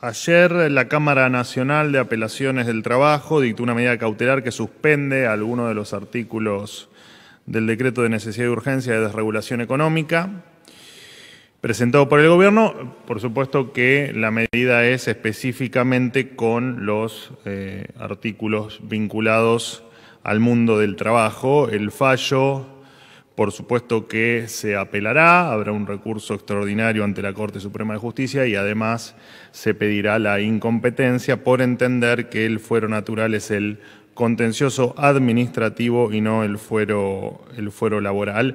Ayer eh, la Cámara Nacional de Apelaciones del Trabajo dictó una medida cautelar que suspende algunos de los artículos del decreto de necesidad y urgencia de desregulación económica presentado por el gobierno. Por supuesto que la medida es específicamente con los eh, artículos vinculados al mundo del trabajo. El fallo por supuesto que se apelará, habrá un recurso extraordinario ante la Corte Suprema de Justicia y además se pedirá la incompetencia por entender que el fuero natural es el contencioso administrativo y no el fuero, el fuero laboral.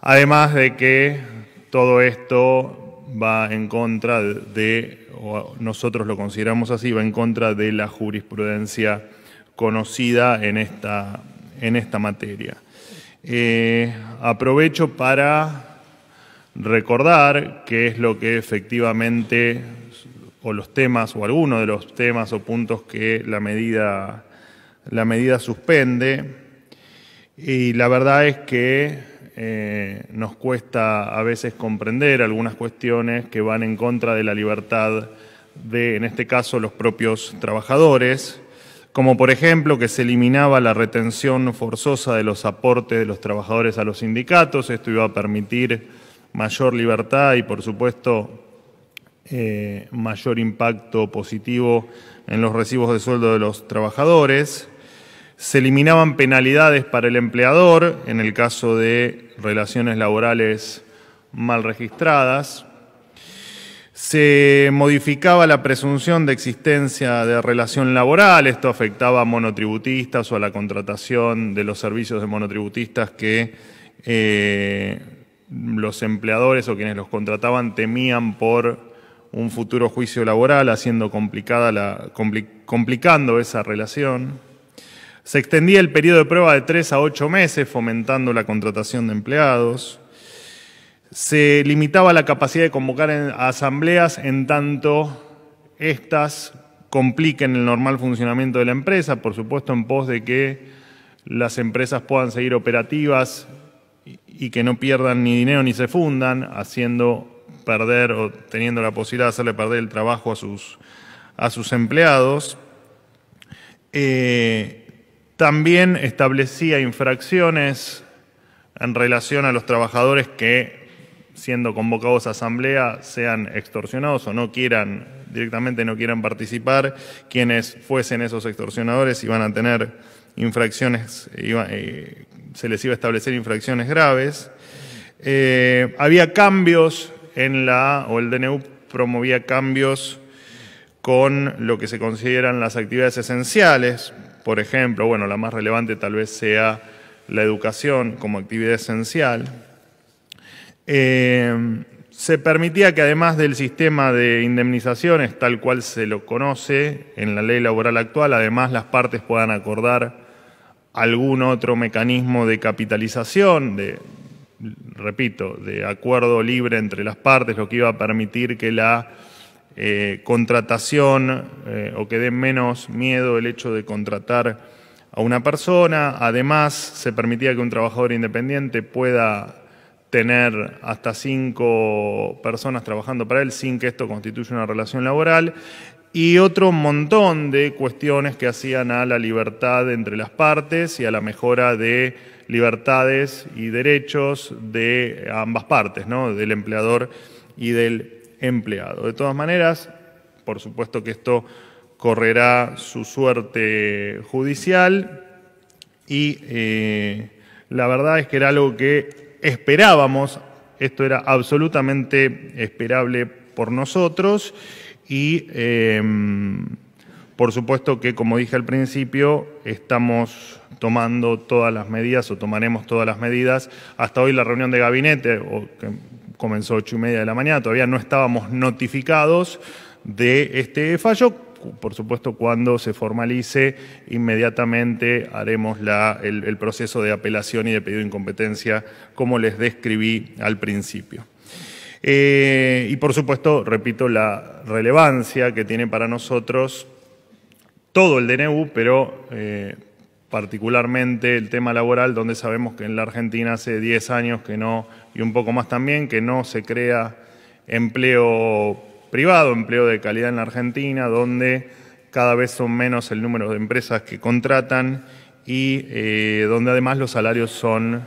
Además de que todo esto va en contra de, o nosotros lo consideramos así, va en contra de la jurisprudencia conocida en esta, en esta materia. Eh, aprovecho para recordar qué es lo que efectivamente, o los temas, o algunos de los temas o puntos que la medida, la medida suspende. Y la verdad es que eh, nos cuesta a veces comprender algunas cuestiones que van en contra de la libertad de, en este caso, los propios trabajadores como por ejemplo que se eliminaba la retención forzosa de los aportes de los trabajadores a los sindicatos, esto iba a permitir mayor libertad y por supuesto eh, mayor impacto positivo en los recibos de sueldo de los trabajadores. Se eliminaban penalidades para el empleador en el caso de relaciones laborales mal registradas se modificaba la presunción de existencia de relación laboral, esto afectaba a monotributistas o a la contratación de los servicios de monotributistas que eh, los empleadores o quienes los contrataban temían por un futuro juicio laboral, haciendo complicada complicando esa relación. Se extendía el periodo de prueba de tres a ocho meses, fomentando la contratación de empleados se limitaba la capacidad de convocar a asambleas en tanto estas compliquen el normal funcionamiento de la empresa, por supuesto en pos de que las empresas puedan seguir operativas y que no pierdan ni dinero ni se fundan, haciendo perder o teniendo la posibilidad de hacerle perder el trabajo a sus, a sus empleados. Eh, también establecía infracciones en relación a los trabajadores que siendo convocados a asamblea sean extorsionados o no quieran, directamente no quieran participar, quienes fuesen esos extorsionadores iban a tener infracciones, eh, se les iba a establecer infracciones graves. Eh, había cambios en la, o el DNU promovía cambios con lo que se consideran las actividades esenciales, por ejemplo, bueno, la más relevante tal vez sea la educación como actividad esencial. Em, se permitía que además del sistema de indemnizaciones tal cual se lo conoce en la ley laboral actual, además las partes puedan acordar algún otro mecanismo de capitalización, de, repito, de acuerdo libre entre las partes, lo que iba a permitir que la eh, contratación eh, o que dé menos miedo el hecho de contratar a una persona. Además, se permitía que un trabajador independiente pueda tener hasta cinco personas trabajando para él sin que esto constituya una relación laboral y otro montón de cuestiones que hacían a la libertad entre las partes y a la mejora de libertades y derechos de ambas partes, del empleador y del empleado. De todas maneras, por supuesto que esto correrá su suerte judicial y eh, la verdad es que era algo que esperábamos, esto era absolutamente esperable por nosotros y em, por supuesto que, como dije al principio, estamos tomando todas las medidas o tomaremos todas las medidas. Hasta hoy la reunión de gabinete o, que comenzó ocho y media de la mañana, todavía no estábamos notificados de este fallo, por supuesto, cuando se formalice, inmediatamente haremos el, proceso de apelación y de pedido de incompetencia, como les describí al principio. Eh, y por supuesto, repito, la relevancia que tiene para nosotros todo el DNU, pero eh, particularmente el tema laboral, donde sabemos que en la Argentina hace 10 años que no, y un poco más también, que no se crea empleo privado, empleo de calidad en la Argentina, donde cada vez son menos el número de empresas que contratan y eh, donde además los salarios son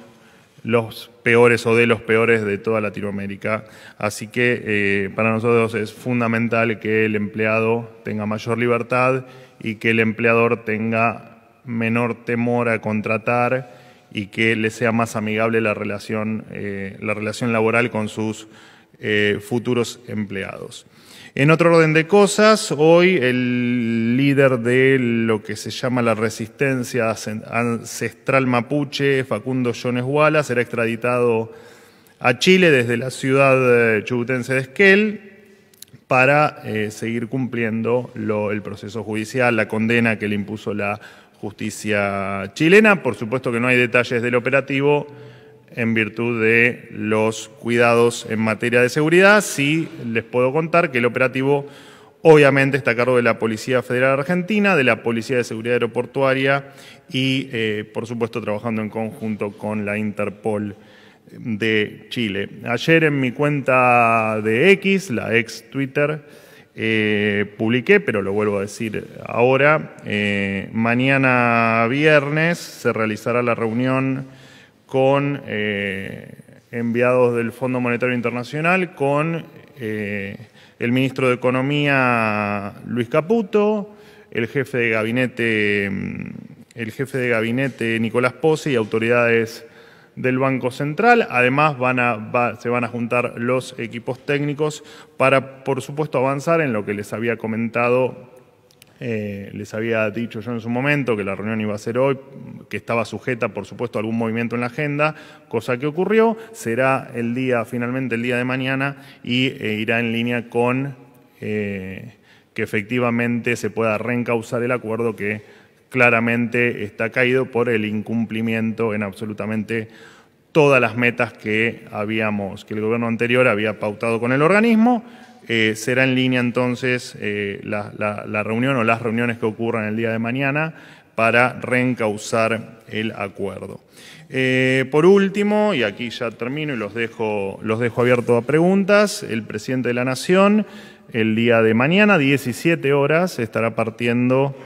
los peores o de los peores de toda Latinoamérica. Así que eh, para nosotros es fundamental que el empleado tenga mayor libertad y que el empleador tenga menor temor a contratar y que le sea más amigable la relación, eh, la relación laboral con sus eh, futuros empleados. En otro orden de cosas, hoy el líder de lo que se llama la resistencia ancestral mapuche, Facundo Jones Wallace, será extraditado a Chile desde la ciudad eh, chubutense de Esquel para eh, seguir cumpliendo el proceso judicial, la condena que le impuso la justicia chilena. Por supuesto que no hay detalles del operativo en virtud de los cuidados en materia de seguridad. Sí les puedo contar que el operativo obviamente está a cargo de la Policía Federal Argentina, de la Policía de Seguridad Aeroportuaria y, eh, por supuesto, trabajando en conjunto con la Interpol de Chile. Ayer en mi cuenta de X, la ex Twitter, eh, publiqué, pero lo vuelvo a decir ahora, eh, mañana viernes se realizará la reunión con eh, enviados del Fondo Monetario Internacional, con eh, el ministro de Economía Luis Caputo, el jefe de gabinete, mm, el jefe de gabinete Nicolás Pozzi y autoridades del Banco Central. Además, se van a juntar los equipos técnicos para, por supuesto, avanzar en lo que les había comentado eh, les había dicho yo en su momento que la reunión iba a ser hoy, que estaba sujeta, por supuesto, a algún movimiento en la agenda, cosa que ocurrió. Será el día, finalmente, el día de mañana y eh, irá en línea con eh, que efectivamente se pueda reencauzar el acuerdo que claramente está caído por el incumplimiento en absolutamente todas las metas que habíamos, que el gobierno anterior había pautado con el organismo. Eh, será en línea entonces eh, la, reunión o las reuniones que ocurran el día de mañana para reencauzar el acuerdo. Eh, por último, y aquí ya termino y los dejo, los abierto a preguntas, el presidente de la Nación el día de mañana, 17 horas, estará partiendo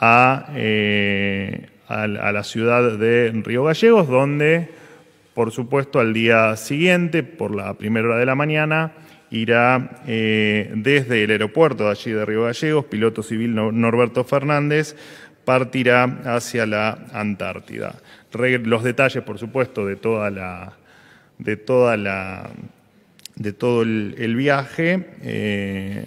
a la ciudad de Río Gallegos, donde, por supuesto, al día siguiente, por la primera hora de la mañana, irá eh, desde el aeropuerto de allí de Río Gallegos, piloto civil Norberto Fernández, partirá hacia la Antártida. Los detalles, por supuesto, de toda la... De todo el, viaje, eh,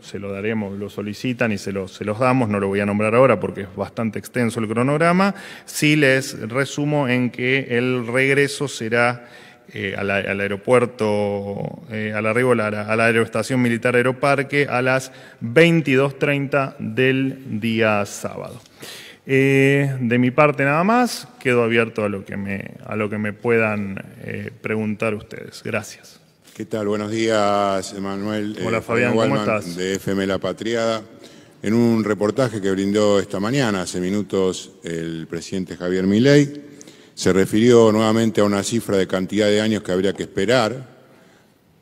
se lo daremos, lo solicitan y se, se los damos, no lo voy a nombrar ahora porque es bastante extenso el cronograma, sí les resumo en que el regreso será eh, al, aeropuerto, al eh, arribo a la, a la, aeroestación militar Aeroparque a las 22.30 del día sábado. Eh, de mi parte nada más, quedo abierto a lo que me, a lo que me puedan preguntar ustedes. Gracias. ¿Qué tal? Buenos días, Emanuel. Hola, Fabián, ¿cómo estás? De FM La Patriada. En un reportaje que brindó esta mañana, hace minutos, el presidente Javier Milei, se refirió nuevamente a una cifra de cantidad de años que habría que esperar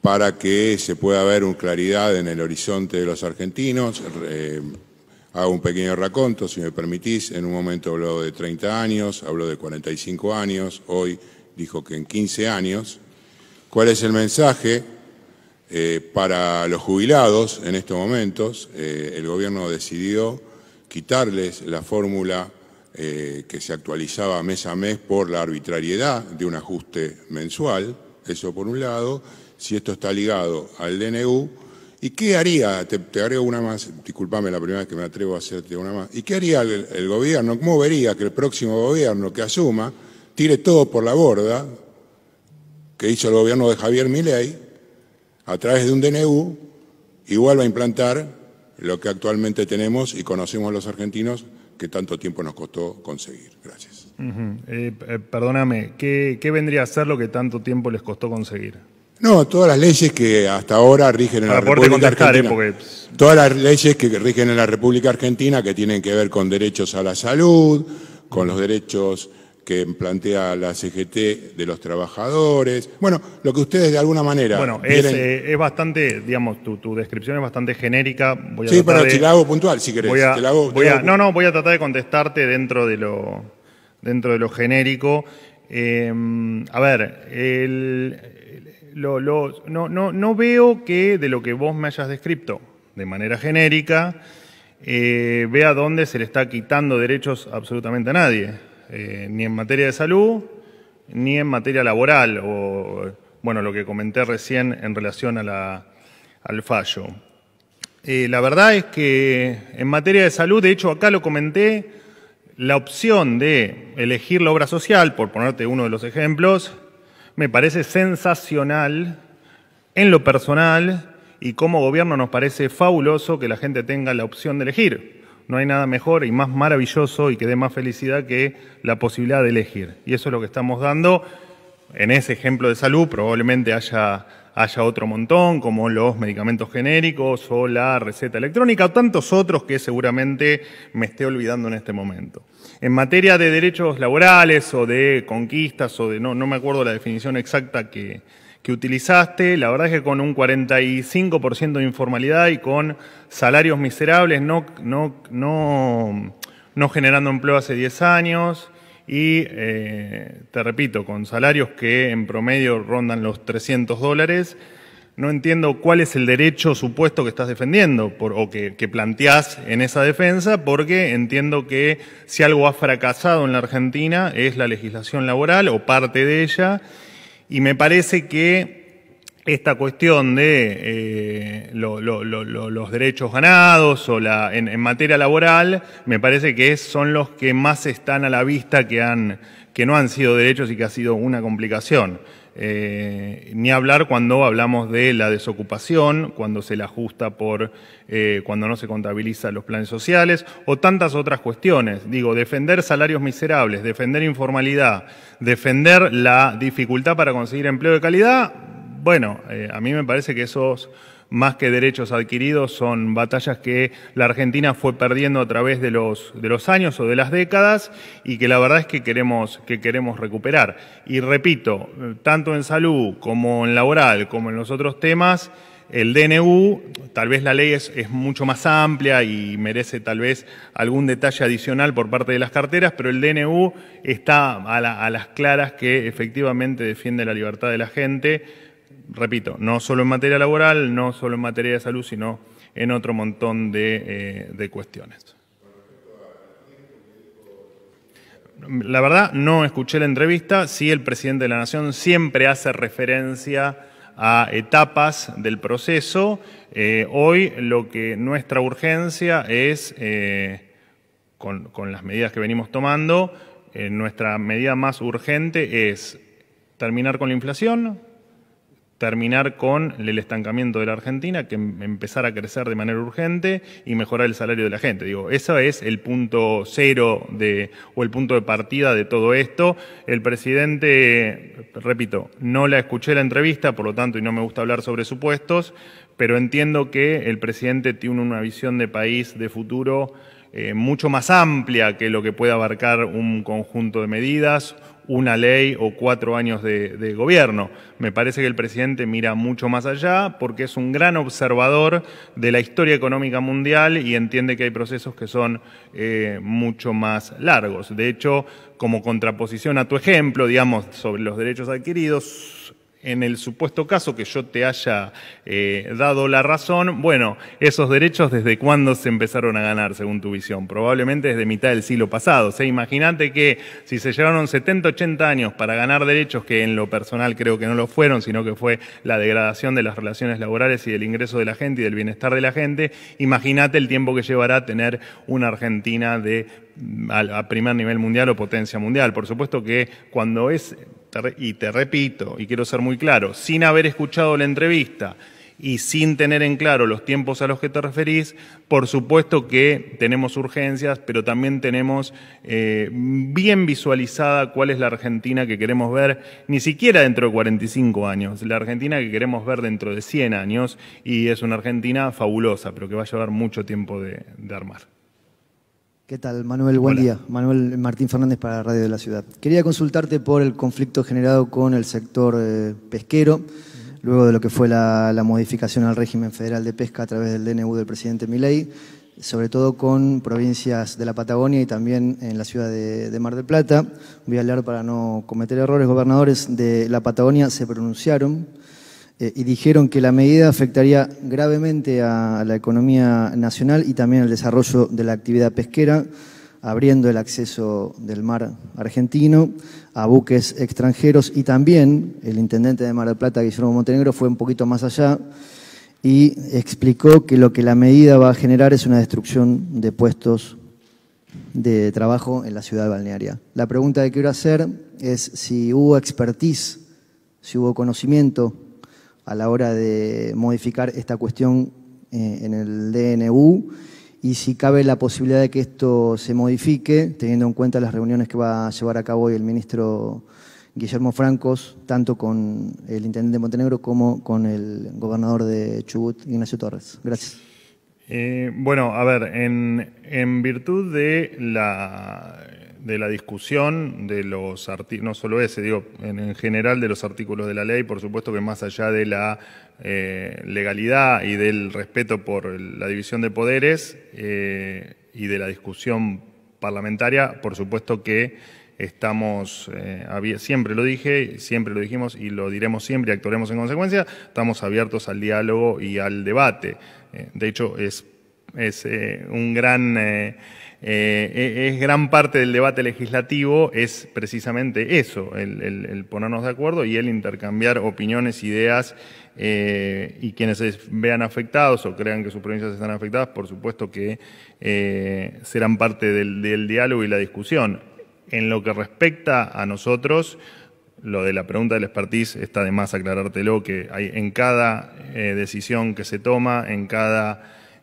para que se pueda ver una claridad en el horizonte de los argentinos. Eh, hago un pequeño raconto, si me permitís. En un momento habló de 30 años, habló de 45 años, hoy dijo que en 15 años. ¿Cuál es el mensaje eh, para los jubilados en estos momentos? Eh, el gobierno decidió quitarles la fórmula eh, que se actualizaba mes a mes por la arbitrariedad de un ajuste mensual, eso por un lado, si esto está ligado al DNU, ¿y qué haría? Te, agrego una más, disculpame la primera vez que me atrevo a hacerte una más, ¿y qué haría el, gobierno? ¿Cómo vería que el próximo gobierno que asuma tire todo por la borda que hizo el gobierno de Javier Milei a través de un DNU y vuelva a implantar lo que actualmente tenemos y conocemos los argentinos que tanto tiempo nos costó conseguir. Gracias. Eh, eh, perdóname, ¿qué, vendría a ser lo que tanto tiempo les costó conseguir? No, todas las leyes que hasta ahora rigen en la República eh, Argentina. Todas las leyes que rigen en la República Argentina que tienen que ver con derechos a la salud, con los derechos que plantea la CGT de los trabajadores. Bueno, lo que ustedes de alguna manera. Bueno, es, eh, bastante, digamos, tu, tu, descripción es bastante genérica. Voy a sí, pero de... la hago puntual, si querés. no, no, voy a tratar de contestarte dentro de lo, dentro de lo genérico. Eh, a ver, el, lo, no, no, veo que de lo que vos me hayas descrito de manera genérica, eh, vea dónde se le está quitando derechos absolutamente a nadie. Eh, ni en materia de salud, ni en materia laboral, o bueno, lo que comenté recién en relación al fallo. Eh, la verdad es que en materia de salud, de hecho acá lo comenté, la opción de elegir la obra social, por ponerte uno de los ejemplos, me parece sensacional en lo personal y como gobierno nos parece fabuloso que la gente tenga la opción de elegir no hay nada mejor y más maravilloso y que dé más felicidad que la posibilidad de elegir. Y eso es lo que estamos dando. En ese ejemplo de salud probablemente haya, haya otro montón, como los medicamentos genéricos o la receta electrónica o tantos otros que seguramente me esté olvidando en este momento. En materia de derechos laborales o de conquistas o de, no, no me acuerdo la definición exacta que, que utilizaste. La verdad es que con un 45% de informalidad y con salarios miserables, no, no, no, generando empleo hace 10 años. Y eh, te repito, con salarios que en promedio rondan los 300 dólares, no entiendo cuál es el derecho supuesto que estás defendiendo o que, que planteás en esa defensa, porque entiendo que si algo ha fracasado en la Argentina es la legislación laboral o parte de ella y me parece que esta cuestión de eh, los derechos ganados o la, en, en, materia laboral, me parece que son los que más están a la vista que, han, que no han sido derechos y que ha sido una complicación. Eh, ni hablar cuando hablamos de la desocupación, cuando se la ajusta por, eh, cuando no se contabiliza los planes sociales o tantas otras cuestiones. Digo, defender salarios miserables, defender informalidad, defender la dificultad para conseguir empleo de calidad, bueno, eh, a mí me parece que esos más que derechos adquiridos, son batallas que la Argentina fue perdiendo a través de los, de los años o de las décadas y que la verdad es que queremos, que queremos recuperar. Y repito, tanto en salud como en laboral, como en los otros temas, el DNU, tal vez la ley es, mucho más amplia y merece tal vez algún detalle adicional por parte de las carteras, pero el DNU está a las claras que efectivamente defiende la libertad de la gente repito, no solo en materia laboral, no solo en materia de salud, sino en otro montón eh, de, cuestiones. La verdad, no escuché la entrevista. Sí, el presidente de la Nación siempre hace referencia a etapas del proceso. Eh, hoy lo que nuestra urgencia es, eh, con, las medidas que venimos tomando, nuestra medida más urgente es terminar con la inflación, terminar con el estancamiento de la Argentina, que em, empezar a crecer de manera urgente y mejorar el salario de la gente. Digo, ese es el punto cero de, o el punto de partida de todo esto. El presidente, repito, no la escuché la entrevista, por lo tanto, y no me gusta hablar sobre supuestos, pero entiendo que el presidente tiene una visión de país, de futuro, eh, mucho más amplia que lo que puede abarcar un conjunto de medidas una ley o cuatro años de, gobierno. Me parece que el presidente mira mucho más allá porque es un gran observador de la historia económica mundial y entiende que hay procesos que son eh, mucho más largos. De hecho, como contraposición a tu ejemplo, digamos, sobre los derechos adquiridos, en el supuesto caso que yo te haya eh, dado la razón, bueno, esos derechos desde cuándo se empezaron a ganar, según tu visión, probablemente desde mitad del siglo pasado. O sea, imagínate que si se llevaron 70, 80 años para ganar derechos que en lo personal creo que no lo fueron, sino que fue la degradación de las relaciones laborales y del ingreso de la gente y del bienestar de la gente, imagínate el tiempo que llevará tener una Argentina de a, primer nivel mundial o potencia mundial. Por supuesto que cuando es y te repito, y quiero ser muy claro, sin haber escuchado la entrevista y sin tener en claro los tiempos a los que te referís, por supuesto que tenemos urgencias, pero también tenemos eh, bien visualizada cuál es la Argentina que queremos ver, ni siquiera dentro de 45 años, la Argentina que queremos ver dentro de 100 años, y es una Argentina fabulosa, pero que va a llevar mucho tiempo de armar. ¿Qué tal, Manuel? Buen día. Manuel Martín Fernández para Radio de la Ciudad. Quería consultarte por el conflicto generado con el sector eh, pesquero, luego de lo que fue la, modificación al régimen federal de pesca a través del DNU del presidente Milei, sobre todo con provincias de la Patagonia y también en la ciudad de, de Mar del Plata. Voy a hablar para no cometer errores. Gobernadores de la Patagonia se pronunciaron eh, y dijeron que la medida afectaría gravemente a, la economía nacional y también al desarrollo de la actividad pesquera, abriendo el acceso del mar argentino a buques extranjeros y también el intendente de Mar del Plata, Guillermo Montenegro, fue un poquito más allá y explicó que lo que la medida va a generar es una destrucción de puestos de trabajo en la ciudad balnearia. La pregunta que quiero hacer es si hubo expertise, si hubo conocimiento a la hora de modificar esta cuestión eh, en el DNU y si cabe la posibilidad de que esto se modifique, teniendo en cuenta las reuniones que va a llevar a cabo hoy el ministro Guillermo Francos, tanto con el intendente de Montenegro como con el gobernador de Chubut, Ignacio Torres. Gracias. Eh, bueno, a ver, en virtud de la de la discusión de los artículos, no solo ese, digo, en, general de los artículos de la ley, por supuesto que más allá de la eh, legalidad y del respeto por la división de poderes eh, y de la discusión parlamentaria, por supuesto que estamos, eh, siempre lo dije, siempre lo dijimos y lo diremos siempre y actuaremos en consecuencia, estamos abiertos al diálogo y al debate. de hecho, es es eh, un gran, eh, eh, e-, es gran parte del debate legislativo, es precisamente eso, el, ponernos de acuerdo y el intercambiar opiniones, ideas, y quienes se vean afectados o crean que sus provincias están afectadas, por supuesto que serán parte del, diálogo y la discusión. En lo que respecta a nosotros, lo de la pregunta del expertise está de más aclarártelo, que hay en cada decisión que se toma, en cada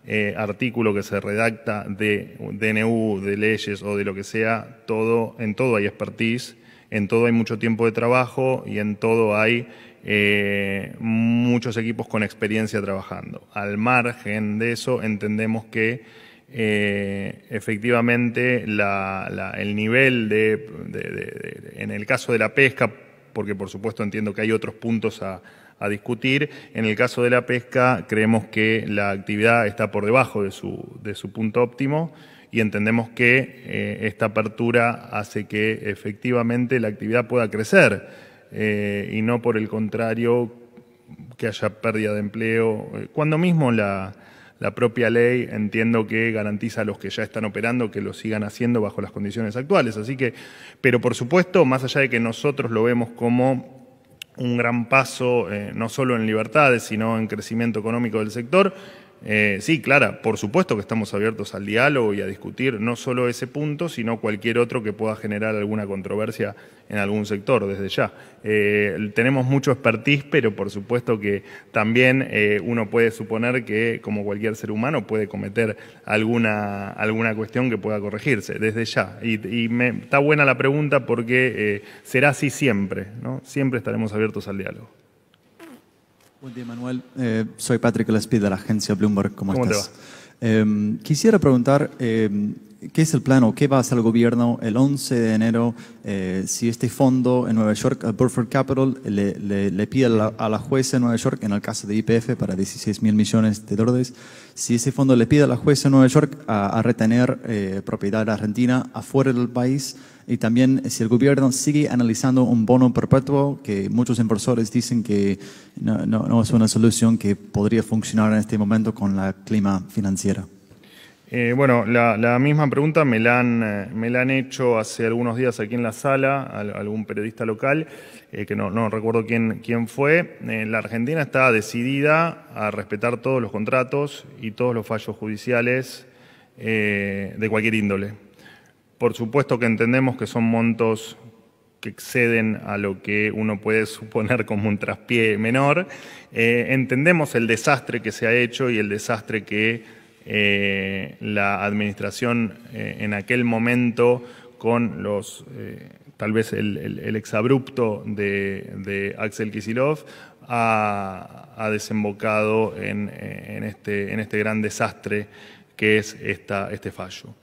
eh, artículo que se redacta de DNU, de leyes o de lo que sea, todo, en todo hay expertise, en todo hay mucho tiempo de trabajo y en todo hay eh, muchos equipos con experiencia trabajando. Al margen de eso, entendemos que eh, efectivamente el nivel de, en el caso de la pesca, porque por supuesto entiendo que hay otros puntos a, a discutir. En el caso de la pesca, creemos que la actividad está por debajo de su, punto óptimo y entendemos que eh, esta apertura hace que efectivamente la actividad pueda crecer eh, y no por el contrario que haya pérdida de empleo. Eh, cuando mismo la, propia ley entiendo que garantiza a los que ya están operando que lo sigan haciendo bajo las condiciones actuales. Así que, pero por supuesto, más allá de que nosotros lo vemos como un gran paso, eh, no solo en libertades, sino en crecimiento económico del sector, eh, sí, Clara, por supuesto que estamos abiertos al diálogo y a discutir no solo ese punto, sino cualquier otro que pueda generar alguna controversia en algún sector, desde ya. Eh, tenemos mucho expertise, pero por supuesto que también eh, uno puede suponer que, como cualquier ser humano, puede cometer alguna, alguna cuestión que pueda corregirse, desde ya. Y, me, está buena la pregunta porque será así siempre, ¿no? Siempre estaremos abiertos al diálogo. Buen día, Manuel. Eh, soy Patrick Lespi de la agencia Bloomberg. ¿Cómo, estás? Em, quisiera preguntar em, ¿Qué es el plan o qué va a hacer el gobierno el 11 de enero eh, si este fondo en Nueva York, el eh, Burford Capital, le, pide a la, a la, jueza en Nueva York, en el caso de IPF para 16 mil millones de dólares, si ese fondo le pide a la jueza en Nueva York a, retener eh, propiedad argentina afuera del país? Y también si el gobierno sigue analizando un bono perpetuo, que muchos inversores dicen que no es una solución que podría funcionar en este momento con la clima financiera. Eh, bueno, la, misma pregunta eh, me la, han, hecho hace algunos días aquí en la sala, algún periodista local, eh, que no, recuerdo quién, fue. la Argentina está decidida a respetar todos los contratos y todos los fallos judiciales de cualquier índole. Por supuesto que entendemos que son montos que exceden a lo que uno puede suponer como un traspié menor. entendemos el desastre que se ha hecho y el desastre que eh, la administración eh, en aquel momento con los eh, tal vez el, exabrupto de, Axel Kisilov ha, desembocado este, en, este, gran desastre que es esta, este fallo.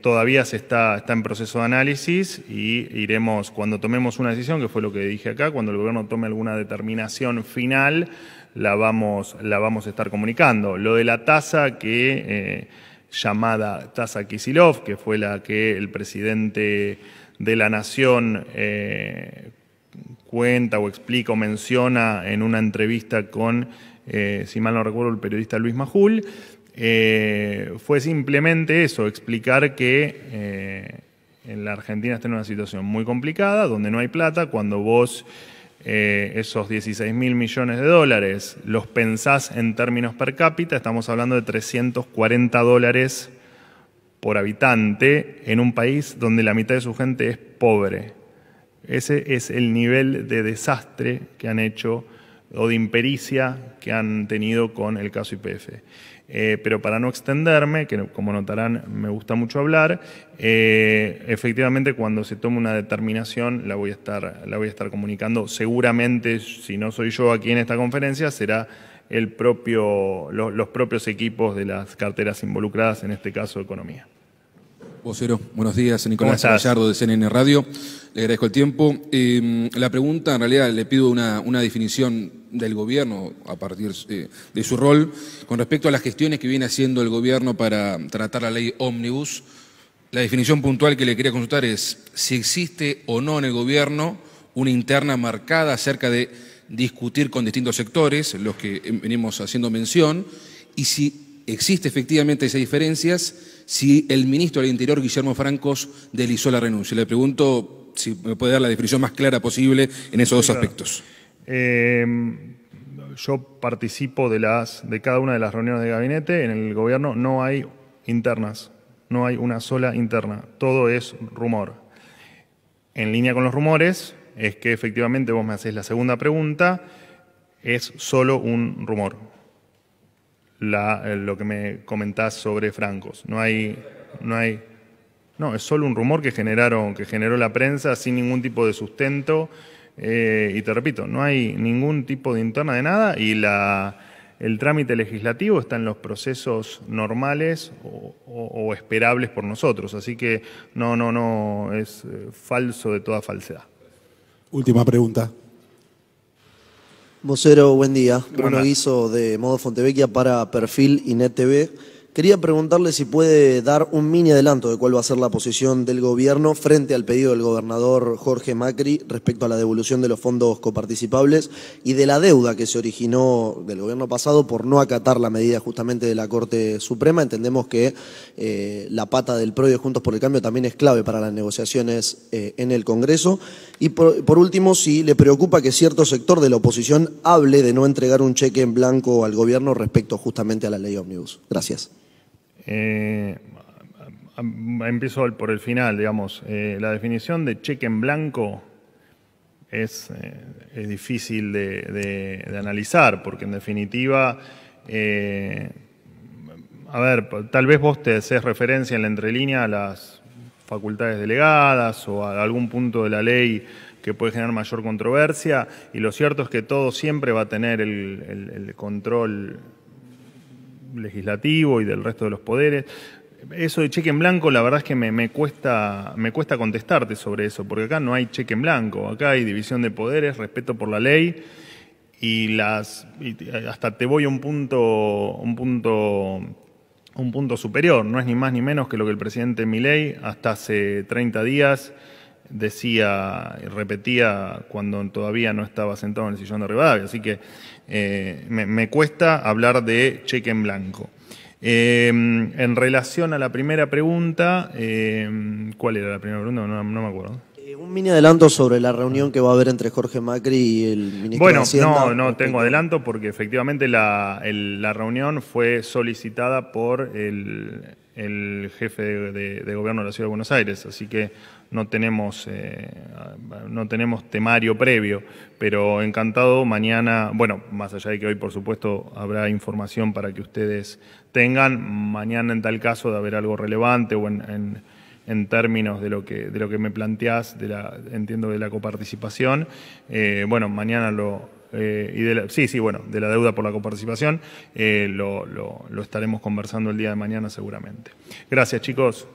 todavía se está, está, en proceso de análisis y iremos, cuando tomemos una decisión, que fue lo que dije acá, cuando el gobierno tome alguna determinación final, la vamos, la vamos a estar comunicando. Lo de la tasa que, eh, llamada tasa Kisilov, que fue la que el presidente de la Nación eh, cuenta o explica o menciona en una entrevista con, eh, si mal no recuerdo, el periodista Luis Majul, fue simplemente eso, explicar que en la Argentina está en una situación muy complicada, donde no hay plata, cuando vos... Eh, esos 16 mil millones de dólares, los pensás en términos per cápita, estamos hablando de 340 dólares por habitante en un país donde la mitad de su gente es pobre. Ese es el nivel de desastre que han hecho o de impericia que han tenido con el caso IPF. Eh, pero para no extenderme, que como notarán me gusta mucho hablar, eh, efectivamente cuando se tome una determinación la voy, a estar, comunicando. Seguramente, si no soy yo aquí en esta conferencia, será el propio, los propios equipos de las carteras involucradas, en este caso economía. Vocero, buenos días. Nicolás Gallardo de CNN Radio. Le agradezco el tiempo. Eh, la pregunta, en realidad, le pido una, definición del gobierno a partir eh, de su rol con respecto a las gestiones que viene haciendo el gobierno para tratar la ley ómnibus. La definición puntual que le quería consultar es si existe o no en el gobierno una interna marcada acerca de discutir con distintos sectores, los que venimos haciendo mención, y si existe efectivamente esas diferencias si el ministro del Interior, Guillermo Francos, deslizó la renuncia. Le pregunto si me puede dar la definición más clara posible en esos dos aspectos. Eh, yo participo de, las, de cada una de las reuniones de gabinete. En el gobierno no hay internas, no hay una sola interna. Todo es rumor. En línea con los rumores, es que efectivamente vos me haces la segunda pregunta, es solo un rumor la, eh, lo que me comentás sobre Francos. No hay, no hay, no, es solo un rumor que generaron, que generó la prensa sin ningún tipo de sustento. Eh, y te repito, no hay ningún tipo de interna de nada y la, el trámite legislativo está en los procesos normales o, esperables por nosotros. Así que no, no, no, es eh, falso de toda falsedad. Última pregunta. Vocero, buen día. Bruno aviso de Modo Fontevecchia para Perfil y Quería preguntarle si puede dar un mini adelanto de cuál va a ser la posición del gobierno frente al pedido del gobernador Jorge Macri respecto a la devolución de los fondos coparticipables y de la deuda que se originó del gobierno pasado por no acatar la medida justamente de la Corte Suprema. Entendemos que eh, la pata del PRO Juntos por el Cambio también es clave para las negociaciones eh, en el Congreso. Y por, último, si le preocupa que cierto sector de la oposición hable de no entregar un cheque en blanco al gobierno respecto justamente a la ley ómnibus. Gracias. Eh, empiezo por el final, digamos. Eh, la definición de cheque en blanco es, eh, difícil de, analizar, porque en definitiva, eh, a ver, tal vez vos te haces referencia en la entrelínea a las facultades delegadas o a algún punto de la ley que puede generar mayor controversia, y lo cierto es que todo siempre va a tener el, el control legislativo y del resto de los poderes. Eso de cheque en blanco, la verdad es que me, cuesta, me cuesta contestarte sobre eso, porque acá no hay cheque en blanco, acá hay división de poderes, respeto por la ley y las hasta te voy a un punto un punto un punto superior, no es ni más ni menos que lo que el presidente Milei hasta hace 30 días decía y repetía cuando todavía no estaba sentado en el sillón de Rivadavia, así que eh, me, cuesta hablar de cheque en blanco. Em, en relación a la primera pregunta, em, ¿cuál era la primera pregunta? no me acuerdo. Un mini adelanto sobre la reunión que va a haber entre Jorge Macri y el ministro de Hacienda. Bueno, no, no tengo adelanto porque efectivamente la, reunión fue solicitada por el, jefe de, gobierno de la Ciudad de Buenos Aires, así que no tenemos, eh, no tenemos temario previo, pero encantado mañana, bueno, más allá de que hoy por supuesto habrá información para que ustedes tengan, mañana en tal caso de haber algo relevante o en en términos de lo que, de lo que me planteás, de la, entiendo de la coparticipación. Eh, bueno, mañana lo, eh, y de sí, sí, bueno, de la deuda por la coparticipación, eh, lo, lo, lo estaremos conversando el día de mañana seguramente. Gracias, chicos.